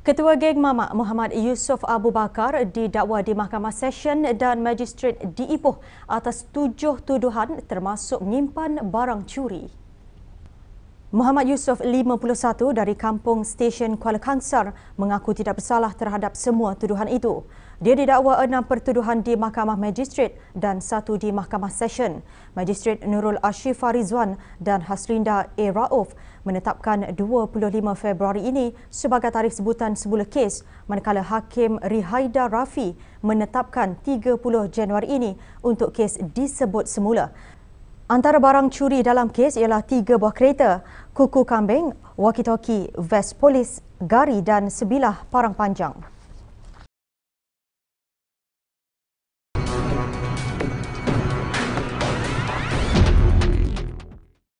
Ketua Geng Mamak Muhammad Yusof Abu Bakar didakwa di Mahkamah Session dan Magistrate di Ipoh atas tujuh tuduhan termasuk menyimpan barang curi. Muhammad Yusof, 51 dari kampung stesen Kuala Kangsar mengaku tidak bersalah terhadap semua tuduhan itu. Dia didakwa enam pertuduhan di Mahkamah Magistrate dan satu di Mahkamah Session. Magistrate Nurul Ashif Farizwan dan Haslinda A. Raouf menetapkan 25 Februari ini sebagai tarikh sebutan semula kes manakala Hakim Rihaida Rafi menetapkan 30 Januari ini untuk kes disebut semula. Antara barang curi dalam kes ialah tiga buah kereta, kuku kambing, walkie-talkie, vest polis, gari dan sebilah parang panjang.